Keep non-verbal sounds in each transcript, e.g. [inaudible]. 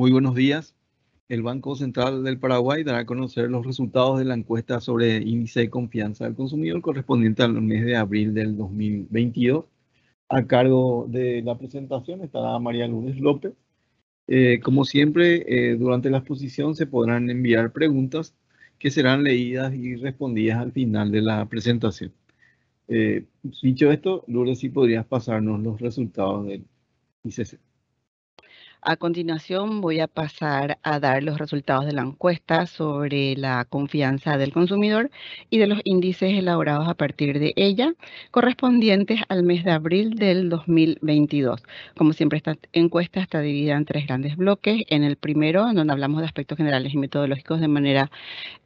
Muy buenos días. El Banco Central del Paraguay dará a conocer los resultados de la encuesta sobre índice de confianza del consumidor correspondiente al mes de abril del 2022. A cargo de la presentación estará María Lourdes López. Eh, como siempre, eh, durante la exposición se podrán enviar preguntas que serán leídas y respondidas al final de la presentación. Eh, dicho esto, Lourdes, si ¿sí podrías pasarnos los resultados del ICC. A continuación voy a pasar a dar los resultados de la encuesta sobre la confianza del consumidor y de los índices elaborados a partir de ella, correspondientes al mes de abril del 2022. Como siempre, esta encuesta está dividida en tres grandes bloques. En el primero, en donde hablamos de aspectos generales y metodológicos de manera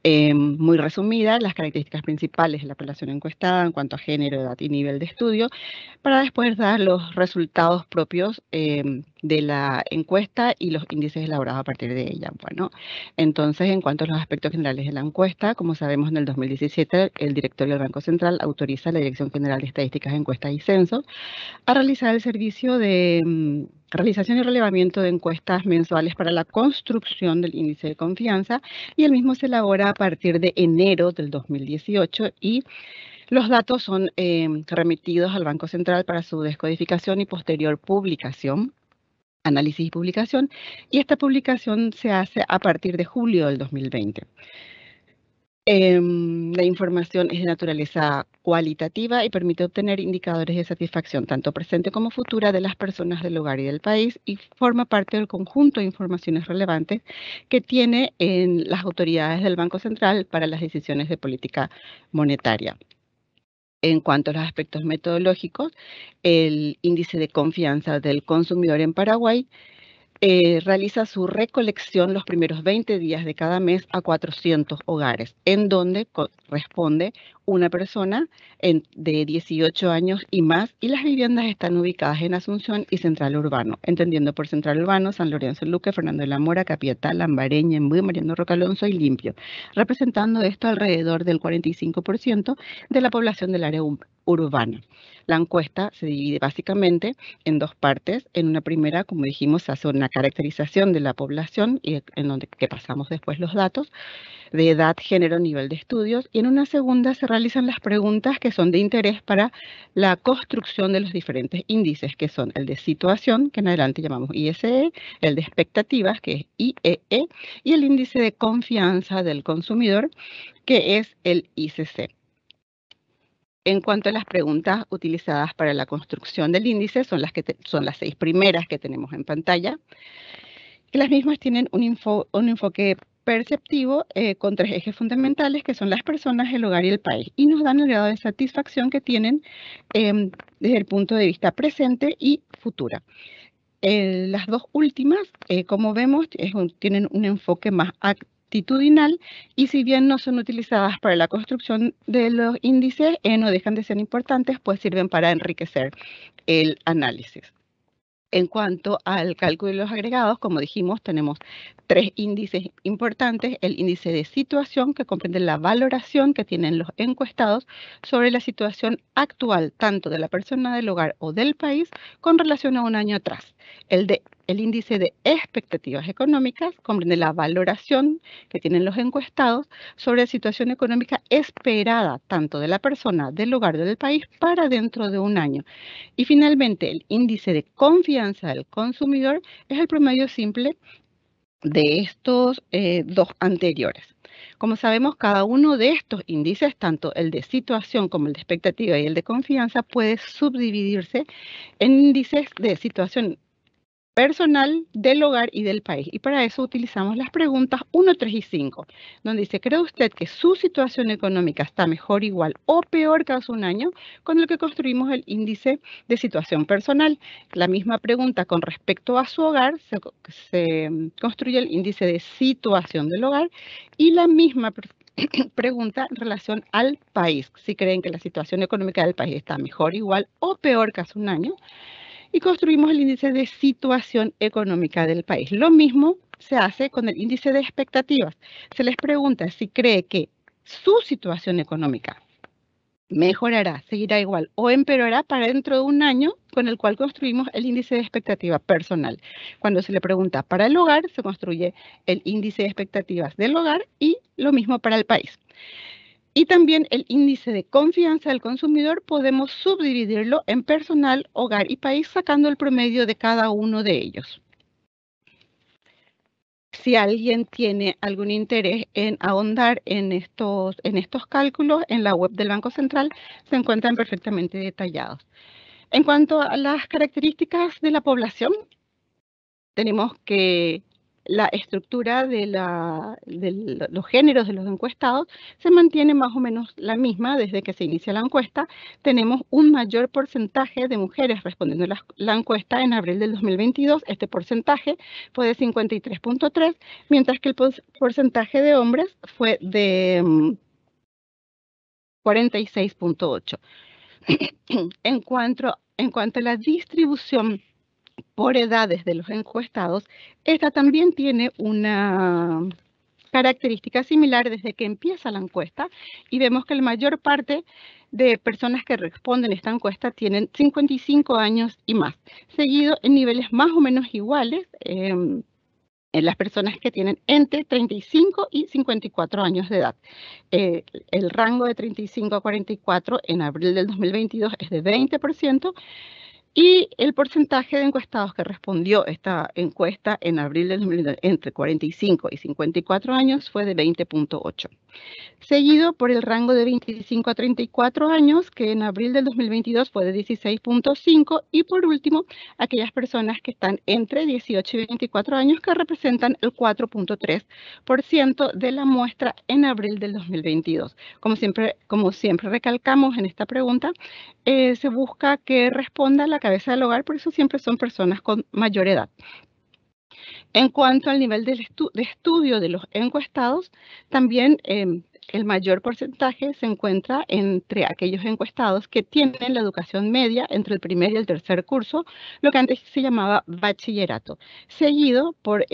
eh, muy resumida, las características principales de la población encuestada en cuanto a género, edad y nivel de estudio, para después dar los resultados propios. Eh, de la encuesta y los índices elaborados a partir de ella. Bueno, entonces, en cuanto a los aspectos generales de la encuesta, como sabemos, en el 2017 el directorio del Banco Central autoriza a la Dirección General de Estadísticas, Encuestas y Censo a realizar el servicio de mm, realización y relevamiento de encuestas mensuales para la construcción del índice de confianza y el mismo se elabora a partir de enero del 2018 y los datos son eh, remitidos al Banco Central para su descodificación y posterior publicación análisis y publicación, y esta publicación se hace a partir de julio del 2020. Em, la información es de naturaleza cualitativa y permite obtener indicadores de satisfacción tanto presente como futura de las personas del hogar y del país y forma parte del conjunto de informaciones relevantes que tiene en las autoridades del Banco Central para las decisiones de política monetaria en cuanto a los aspectos metodológicos, el índice de confianza del consumidor en Paraguay eh, realiza su recolección los primeros 20 días de cada mes a 400 hogares, en donde corresponde una persona de 18 años y más, y las viviendas están ubicadas en Asunción y Central Urbano, entendiendo por Central Urbano San Lorenzo Luque, Fernando de la Mora, Capietal, Lambareña, Embuy, Mariano Alonso y Limpio, representando esto alrededor del 45% de la población del área urbana. La encuesta se divide básicamente en dos partes. En una primera, como dijimos, hace una caracterización de la población y e, en donde que pasamos después los datos de edad, género, nivel de estudios. Y en una segunda se realizan las preguntas que son de interés para la construcción de los diferentes índices, que son el de situación, que en adelante llamamos ISE, el de expectativas, que es IEE, e, y el índice de confianza del consumidor, que es el ICC. En cuanto a las preguntas utilizadas para la construcción del índice, son las, que son las seis primeras que tenemos en pantalla, y las mismas tienen un, un enfoque perceptivo eh, con tres ejes fundamentales que son las personas, el hogar y el país y nos dan el grado de satisfacción que tienen em, desde el punto de vista presente y futura. Eh, las dos últimas, eh, como vemos, tienen un enfoque más activo y si bien no son utilizadas para la construcción de los índices, e no dejan de ser importantes, pues sirven para enriquecer el análisis. En cuanto al cálculo de los agregados, como dijimos, tenemos tres índices importantes. El índice de situación, que comprende la valoración que tienen los encuestados sobre la situación actual, tanto de la persona del hogar o del país, con relación a un año atrás. El de el índice de expectativas económicas comprende la valoración que tienen los encuestados sobre la situación económica esperada tanto de la persona, del lugar, del país para dentro de un año. Y finalmente, el índice de confianza del consumidor es el promedio simple de estos eh, dos anteriores. Como sabemos, cada uno de estos índices, tanto el de situación como el de expectativa y el de confianza, puede subdividirse en índices de situación personal, del hogar y del país. Y para eso utilizamos las preguntas 1, 3 y 5, donde dice, ¿cree usted que su situación económica está mejor, igual o peor que hace un año? Con lo que construimos el índice de situación personal. La misma pregunta con respecto a su hogar, se, construye el índice de situación del hogar y la misma [coughs] pregunta en relación al país, si creen que la situación económica del país está mejor, igual o peor que hace un año y construimos el índice de situación económica del país. Lo mismo se hace con el índice de expectativas. Se les pregunta si cree que su situación económica mejorará, seguirá igual o empeorará para dentro de un año con el cual construimos el índice de expectativa personal. Cuando se le pregunta para el hogar, se construye el índice de expectativas del hogar y lo mismo para el país. Y también el índice de confianza del consumidor podemos subdividirlo en personal, hogar y país sacando el promedio de cada uno de ellos. Si alguien tiene algún interés en ahondar en estos, en estos cálculos, en la web del Banco Central se encuentran perfectamente detallados. En cuanto a las características de la población, tenemos que la estructura de, la, de, los géneros de los encuestados se mantiene más o menos la misma desde que se inicia la encuesta. Tenemos un mayor porcentaje de mujeres respondiendo la, encuesta en abril del 2022. Este porcentaje fue de 53.3, mientras que el porcentaje de hombres fue de 46.8. Mm, [clears throat] en, cuanto, en cuanto a la distribución por edades de los encuestados, esta también tiene una característica similar desde que empieza la encuesta y vemos que la mayor parte de personas que responden esta encuesta tienen 55 años y más, seguido en niveles más o menos iguales em, en las personas que tienen entre 35 y 54 años de edad. Eh, el rango de 35 a 44 en abril del 2022 es de 20%, y el porcentaje de encuestados que respondió esta encuesta en abril del entre 45 y 54 años fue de 20.8, seguido por el rango de 25 a 34 años, que en abril del 2022 fue de 16.5, y por último, aquellas personas que están entre 18 y 24 años, que representan el 4.3% de la muestra en abril del 2022. Como siempre, como siempre recalcamos en esta pregunta, eh, se busca que responda la cabeza del hogar, por eso siempre son personas con mayor edad. En cuanto al nivel de, estudio de los encuestados, también em, el mayor porcentaje se encuentra entre aquellos encuestados que tienen la educación media entre el primer y el tercer curso, lo que antes se llamaba bachillerato, seguido por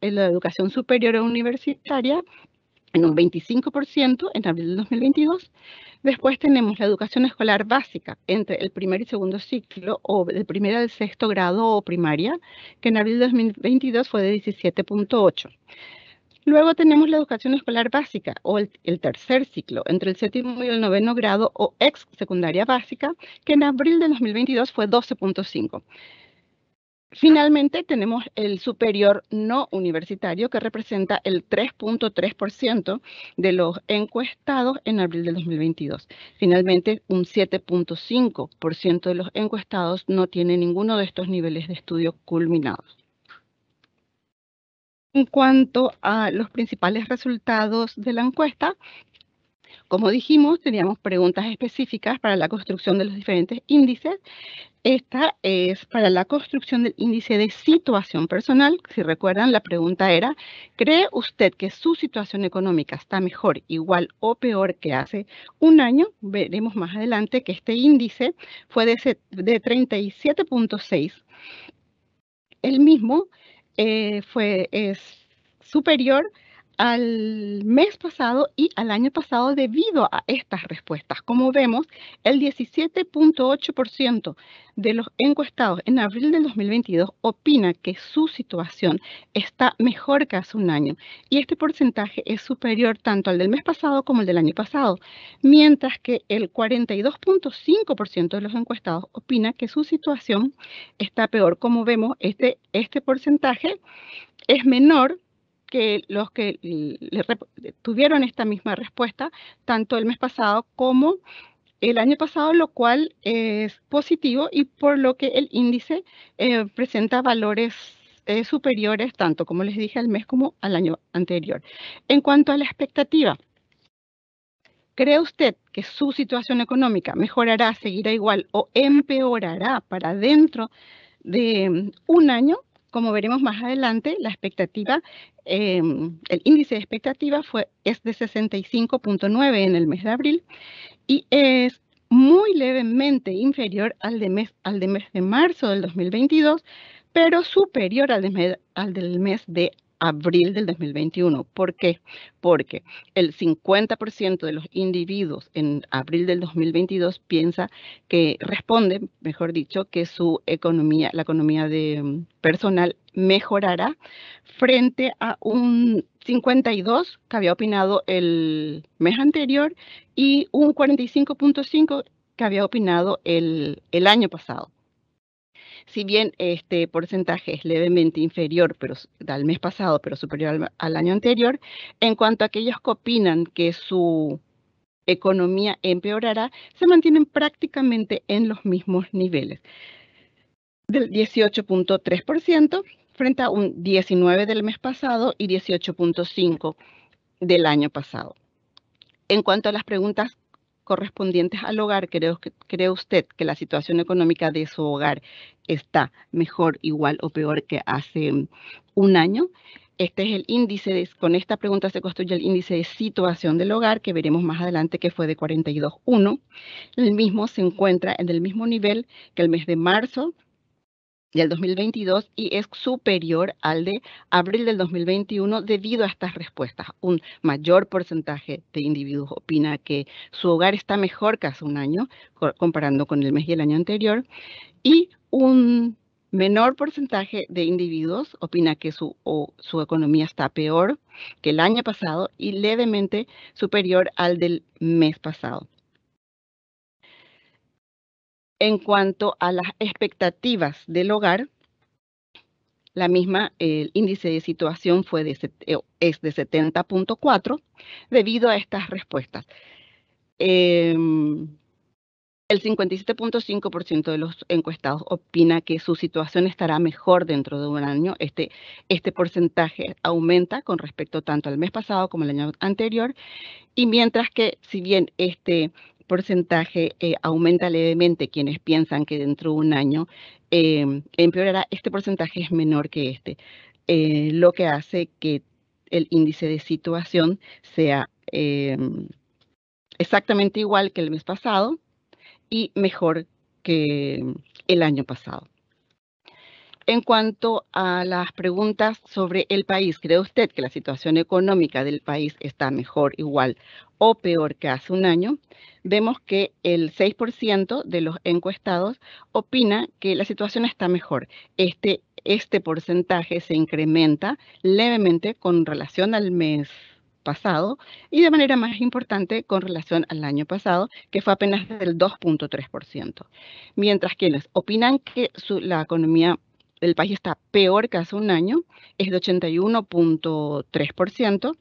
la educación superior o e universitaria en un 25% en abril de 2022. Después tenemos la educación escolar básica entre el primer y segundo ciclo o del primer al sexto grado o primaria, que en abril de 2022 fue de 17.8. Luego tenemos la educación escolar básica o el, tercer ciclo entre el séptimo y el noveno grado o ex secundaria básica, que en abril de 2022 fue 12.5. Finalmente, tenemos el superior no universitario, que representa el 3.3% de los encuestados en abril de 2022. Finalmente, un 7.5% de los encuestados no tiene ninguno de estos niveles de estudio culminados. En cuanto a los principales resultados de la encuesta, como dijimos, teníamos preguntas específicas para la construcción de los diferentes índices esta es para la construcción del índice de situación personal. Si recuerdan, la pregunta era, ¿cree usted que su situación económica está mejor, igual o peor que hace un año? Veremos más adelante que este índice fue de, 37.6. El mismo eh, fue, es superior al mes pasado y al año pasado debido a estas respuestas. Como vemos, el 17.8% de los encuestados en abril del 2022 opina que su situación está mejor que hace un año y este porcentaje es superior tanto al del mes pasado como al del año pasado, mientras que el 42.5% de los encuestados opina que su situación está peor. Como vemos, este, este porcentaje es menor que los que tuvieron esta misma respuesta, tanto el mes pasado como el año pasado, lo cual es positivo y por lo que el índice eh, presenta valores eh, superiores, tanto como les dije al mes como al año anterior. En cuanto a la expectativa, ¿Cree usted que su situación económica mejorará, seguirá igual o empeorará para dentro de mm, un año? Como veremos más adelante, la expectativa, em, el índice de expectativa fue, es de 65.9 en el mes de abril y es muy levemente inferior al, de mes, al de mes de marzo del 2022, pero superior al, al del mes de abril del 2021. ¿Por qué? Porque el 50% de los individuos en abril del 2022 piensa que responde, mejor dicho, que su economía, la economía de personal mejorará frente a un 52 que había opinado el mes anterior y un 45.5 que había opinado el, el año pasado si bien este porcentaje es levemente inferior pero, al mes pasado, pero superior al, al año anterior, en cuanto a aquellos que opinan que su economía empeorará, se mantienen prácticamente en los mismos niveles, del 18.3% frente a un 19 del mes pasado y 18.5 del año pasado. En cuanto a las preguntas correspondientes al hogar, ¿cree, usted que la situación económica de su hogar está mejor, igual o peor que hace mm, un año? Este es el índice, con esta pregunta se construye el índice de situación del hogar, que veremos más adelante que fue de 42.1. El mismo se encuentra en el mismo nivel que el mes de marzo y el 2022 y es superior al de abril del 2021 debido a estas respuestas. Un mayor porcentaje de individuos opina que su hogar está mejor que hace un año, comparando con el mes y el año anterior, y un menor porcentaje de individuos opina que su, su economía está peor que el año pasado y levemente superior al del mes pasado. En cuanto a las expectativas del hogar, la misma, el índice de situación fue de, eh, es de 70.4 debido a estas respuestas. Em, el 57.5% de los encuestados opina que su situación estará mejor dentro de un año. Este, este porcentaje aumenta con respecto tanto al mes pasado como al año anterior. Y mientras que, si bien este porcentaje eh, aumenta levemente quienes piensan que dentro de un año em, empeorará, este porcentaje es menor que este, eh, lo que hace que el índice de situación sea em, exactamente igual que el mes pasado y mejor que el año pasado. En cuanto a las preguntas sobre el país, ¿cree usted que la situación económica del país está mejor, igual o peor que hace un año? Vemos que el 6% de los encuestados opina que la situación está mejor. Este, este, porcentaje se incrementa levemente con relación al mes pasado y de manera más importante con relación al año pasado, que fue apenas del 2.3%. Mientras que opinan que la economía el país está peor que hace un año, es de 81.3%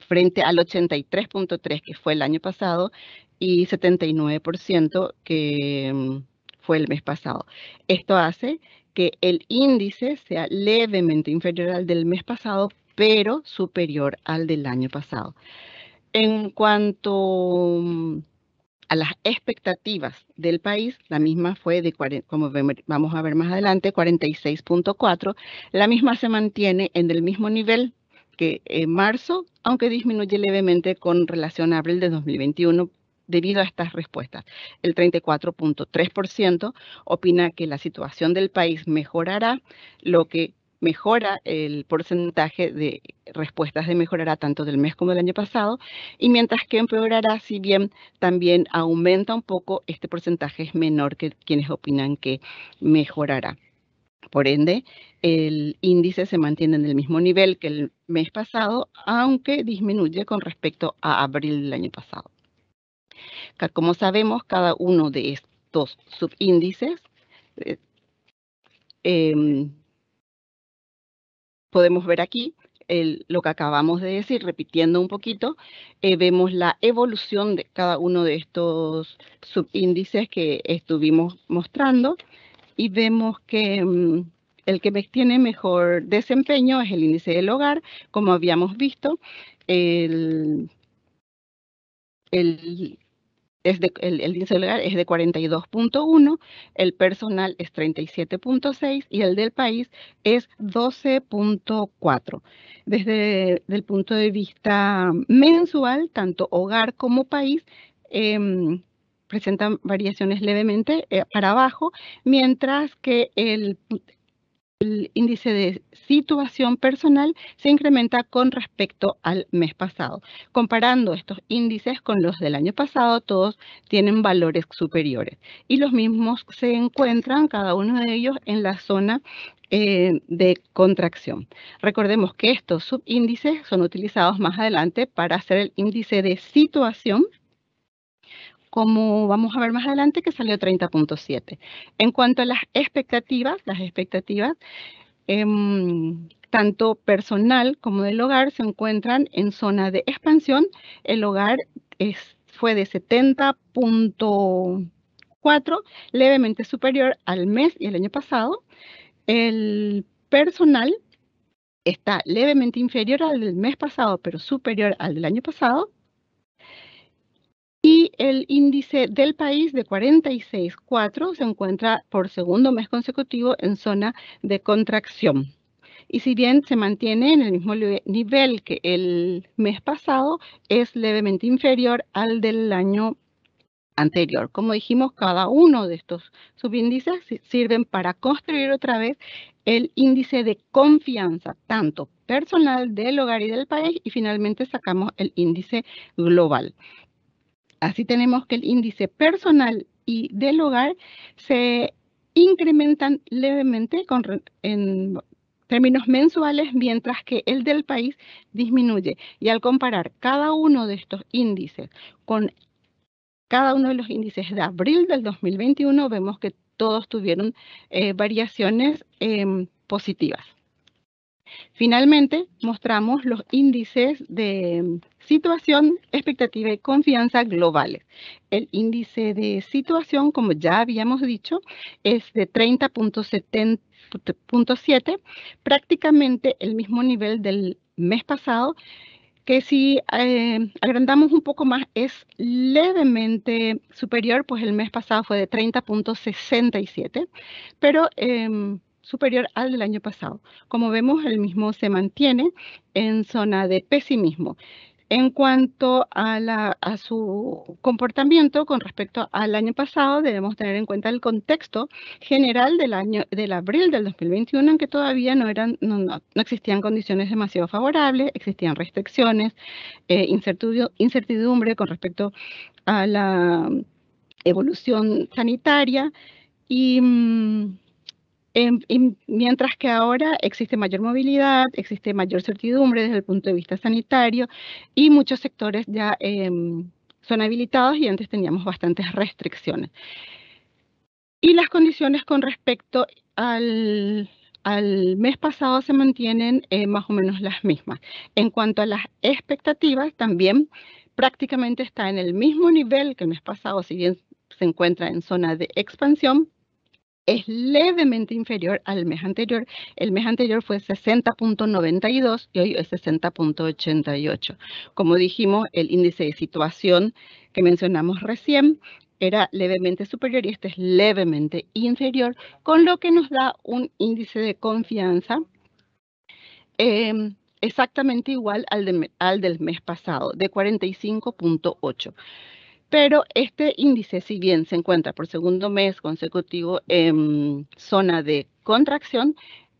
frente al 83.3% que fue el año pasado y 79% que mm, fue el mes pasado. Esto hace que el índice sea levemente inferior al del mes pasado, pero superior al del año pasado. En cuanto mm, a las expectativas del país, la misma fue de, como vamos a ver más adelante, 46.4, la misma se mantiene en el mismo nivel que en marzo, aunque disminuye levemente con relación a abril de 2021 debido a estas respuestas. El 34.3% opina que la situación del país mejorará, lo que mejora el porcentaje de respuestas de mejorará tanto del mes como del año pasado, y mientras que empeorará, si bien también aumenta un poco, este porcentaje es menor que quienes opinan que mejorará. Por ende, el índice se mantiene en el mismo nivel que el mes pasado, aunque disminuye con respecto a abril del año pasado. Como sabemos, cada uno de estos subíndices eh, em, podemos ver aquí lo que acabamos de decir, repitiendo un poquito, eh, vemos la evolución de cada uno de estos subíndices que estuvimos mostrando y vemos que mm, el que tiene mejor desempeño es el índice del hogar, como habíamos visto, el, el es de, el, el índice hogar es de 42.1, el personal es 37.6 y el del país es 12.4. Desde el punto de vista mensual, tanto hogar como país em, presentan variaciones levemente eh, para abajo, mientras que el, el índice de situación personal se incrementa con respecto al mes pasado. Comparando estos índices con los del año pasado, todos tienen valores superiores y los mismos se encuentran, cada uno de ellos, en la zona eh, de contracción. Recordemos que estos subíndices son utilizados más adelante para hacer el índice de situación como vamos a ver más adelante, que salió 30.7. En cuanto a las expectativas, las expectativas, em, tanto personal como del hogar se encuentran en zona de expansión. El hogar fue de 70.4, levemente superior al mes y el año pasado. El personal está levemente inferior al del mes pasado, pero superior al del año pasado. Y el índice del país de 46.4 se encuentra por segundo mes consecutivo en zona de contracción. Y si bien se mantiene en el mismo nivel que el mes pasado, es levemente inferior al del año anterior. Como dijimos, cada uno de estos subíndices sirven para construir otra vez el índice de confianza, tanto personal del hogar y del país, y finalmente sacamos el índice global. Así tenemos que el índice personal y del hogar se incrementan levemente en términos mensuales, mientras que el del país disminuye. Y al comparar cada uno de estos índices con cada uno de los índices de abril del 2021, vemos que todos tuvieron eh, variaciones em, positivas. Finalmente, mostramos los índices de mm, situación, expectativa y confianza globales. El índice de situación, como ya habíamos dicho, es de 30.7, prácticamente el mismo nivel del mes pasado, que si eh, agrandamos un poco más es levemente superior, pues el mes pasado fue de 30.67, pero... Eh, superior al del año pasado. Como vemos, el mismo se mantiene en zona de pesimismo. En cuanto a, su comportamiento con respecto al año pasado, debemos tener en cuenta el contexto general del año del abril del 2021, aunque que todavía no eran, no, existían condiciones demasiado favorables, existían restricciones, eh, incertidumbre con respecto a la mm, evolución sanitaria y mm, Em, mientras que ahora existe mayor movilidad, existe mayor certidumbre desde el punto de vista sanitario y muchos sectores ya em, son habilitados y antes teníamos bastantes restricciones. Y las condiciones con respecto al, mes pasado se mantienen eh, más o menos las mismas. En cuanto a las expectativas, también prácticamente está en el mismo nivel que el mes pasado, si bien se encuentra en zona de expansión, es levemente inferior al mes anterior. El mes anterior fue 60.92 y hoy es 60.88. Como dijimos, el índice de situación que mencionamos recién era levemente superior y este es levemente inferior, con lo que nos da un índice de confianza em, exactamente igual al, al del mes pasado, de 45.8 pero este índice, si bien se encuentra por segundo mes consecutivo en zona de contracción,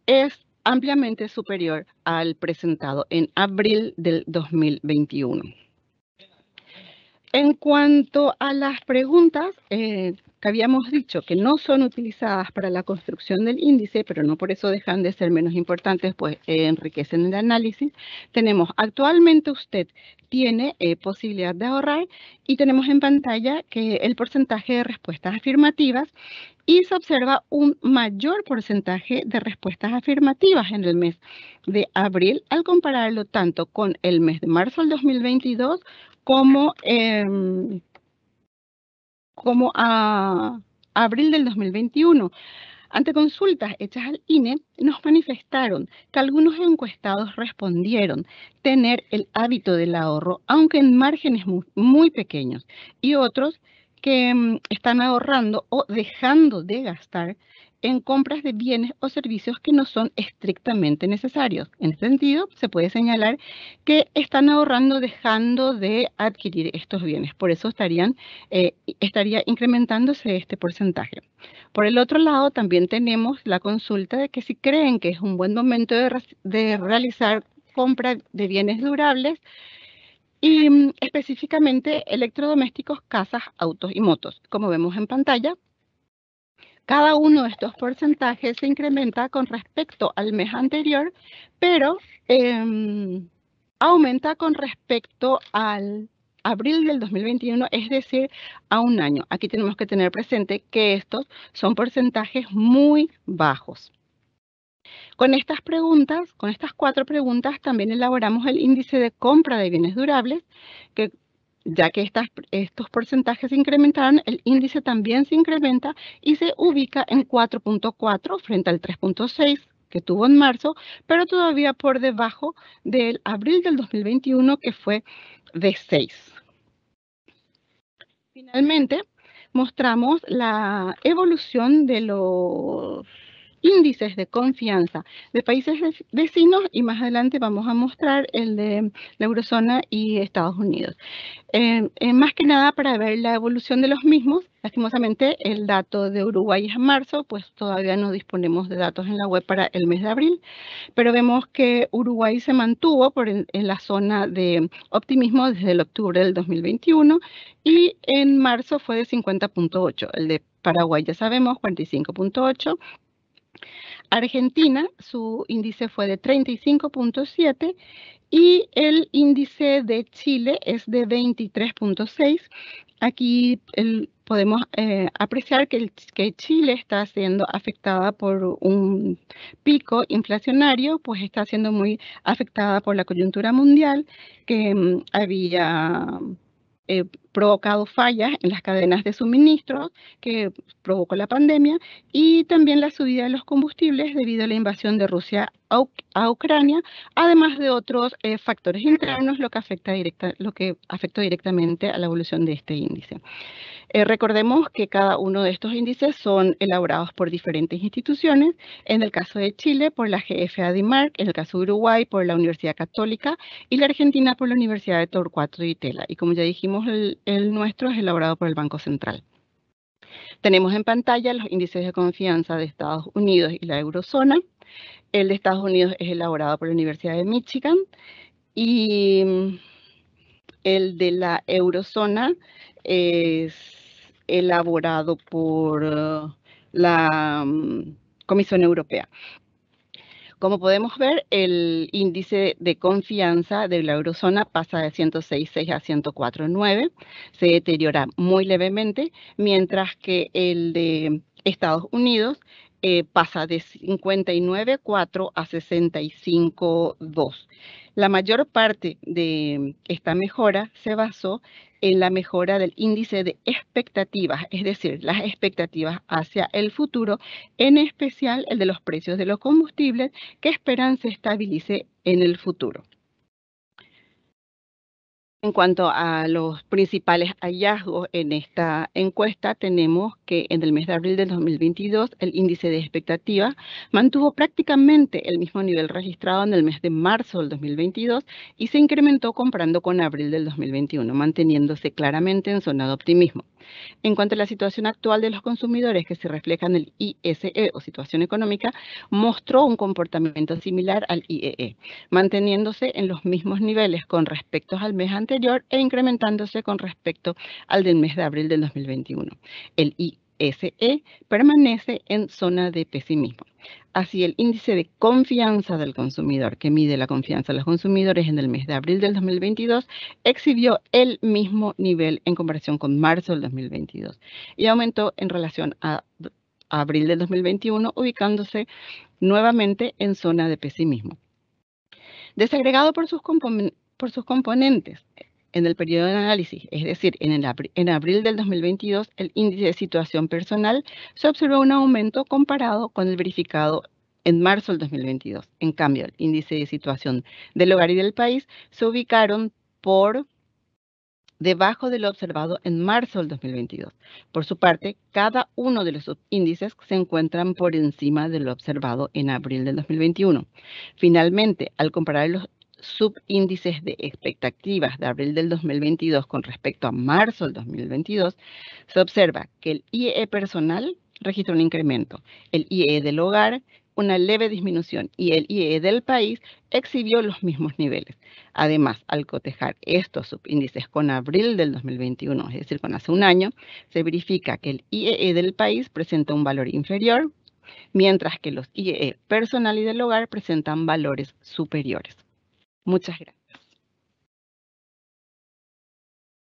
es ampliamente superior al presentado en abril del 2021. En cuanto a las preguntas, eh, que habíamos dicho que no son utilizadas para la construcción del índice, pero no por eso dejan de ser menos importantes, pues eh, enriquecen el análisis, tenemos actualmente usted tiene eh, posibilidad de ahorrar y tenemos en pantalla que el porcentaje de respuestas afirmativas y se observa un mayor porcentaje de respuestas afirmativas en el mes de abril al compararlo tanto con el mes de marzo del 2022 como... Eh, como a abril del 2021. Ante consultas hechas al INE, nos manifestaron que algunos encuestados respondieron tener el hábito del ahorro, aunque en márgenes muy, pequeños, y otros que mm, están ahorrando o dejando de gastar en compras de bienes o servicios que no son estrictamente necesarios. En ese sentido, se puede señalar que están ahorrando dejando de adquirir estos bienes. Por eso estarían, eh, estaría incrementándose este porcentaje. Por el otro lado, también tenemos la consulta de que si creen que es un buen momento de, de realizar compra de bienes durables, y mm, específicamente electrodomésticos, casas, autos y motos. Como vemos en pantalla, cada uno de estos porcentajes se incrementa con respecto al mes anterior, pero em, aumenta con respecto al abril del 2021, es decir, a un año. Aquí tenemos que tener presente que estos son porcentajes muy bajos. Con estas preguntas, con estas cuatro preguntas, también elaboramos el índice de compra de bienes durables, que ya que estos porcentajes se incrementaron, el índice también se incrementa y se ubica en 4.4 frente al 3.6 que tuvo en marzo, pero todavía por debajo del abril del 2021, que fue de 6. Finalmente, mostramos la evolución de los índices de confianza de países vecinos y más adelante vamos a mostrar el de la eurozona y Estados Unidos. Eh, eh, más que nada para ver la evolución de los mismos, lastimosamente el dato de Uruguay es marzo, pues todavía no disponemos de datos en la web para el mes de abril, pero vemos que Uruguay se mantuvo por en, en la zona de optimismo desde el octubre del 2021 y en marzo fue de 50.8, el de Paraguay ya sabemos 45.8 Argentina, su índice fue de 35.7 y el índice de Chile es de 23.6. Aquí podemos eh, apreciar que, Chile está siendo afectada por un pico inflacionario, pues está siendo muy afectada por la coyuntura mundial que mm, había eh, provocado fallas en las cadenas de suministro que provocó la pandemia y también la subida de los combustibles debido a la invasión de Rusia a, Ucrania, además de otros eh, factores internos, lo que, afecta directa, lo que afectó directamente a la evolución de este índice. Eh, recordemos que cada uno de estos índices son elaborados por diferentes instituciones, en el caso de Chile por la GFA DIMARC, en el caso de Uruguay por la Universidad Católica y la Argentina por la Universidad de Torcuato y Tela. Y como ya dijimos el, el nuestro es elaborado por el Banco Central. Tenemos en pantalla los índices de confianza de Estados Unidos y la eurozona. El de Estados Unidos es elaborado por la Universidad de Michigan y mm, el de la eurozona es elaborado por uh, la mm, Comisión Europea. Como podemos ver, el índice de confianza de la eurozona pasa de 106.6 a 104.9, se deteriora muy levemente, mientras que el de Estados Unidos eh, pasa de 59.4 a 65.2. La mayor parte de esta mejora se basó en la mejora del índice de expectativas, es decir, las expectativas hacia el futuro, en especial el de los precios de los combustibles, que esperan se estabilice en el futuro. En cuanto a los principales hallazgos en esta encuesta, tenemos que en el mes de abril del 2022 el índice de expectativa mantuvo prácticamente el mismo nivel registrado en el mes de marzo del 2022 y se incrementó comprando con abril del 2021, manteniéndose claramente en zona de optimismo. En cuanto a la situación actual de los consumidores que se refleja en el ISE o situación económica, mostró un comportamiento similar al IEE, e, manteniéndose en los mismos niveles con respecto al mes anterior e incrementándose con respecto al del mes de abril del 2021. El ISE permanece en zona de pesimismo. Así, el índice de confianza del consumidor, que mide la confianza de los consumidores en el mes de abril del 2022, exhibió el mismo nivel en comparación con marzo del 2022 y aumentó en relación a abril del 2021, ubicándose nuevamente en zona de pesimismo. Desagregado por sus componentes por sus componentes en el periodo de análisis, es decir, en, abril del 2022, el índice de situación personal se observó un aumento comparado con el verificado en marzo del 2022. En cambio, el índice de situación del hogar y del país se ubicaron por debajo de lo observado en marzo del 2022. Por su parte, cada uno de los índices se encuentran por encima de lo observado en abril del 2021. Finalmente, al comparar los subíndices de expectativas de abril del 2022 con respecto a marzo del 2022, se observa que el IEE e personal registra un incremento, el IEE e del hogar una leve disminución y el IEE e del país exhibió los mismos niveles. Además, al cotejar estos subíndices con abril del 2021, es decir, con hace un año, se verifica que el IEE del país presenta un valor inferior, mientras que los IEE personal y del hogar presentan valores superiores. Muchas gracias.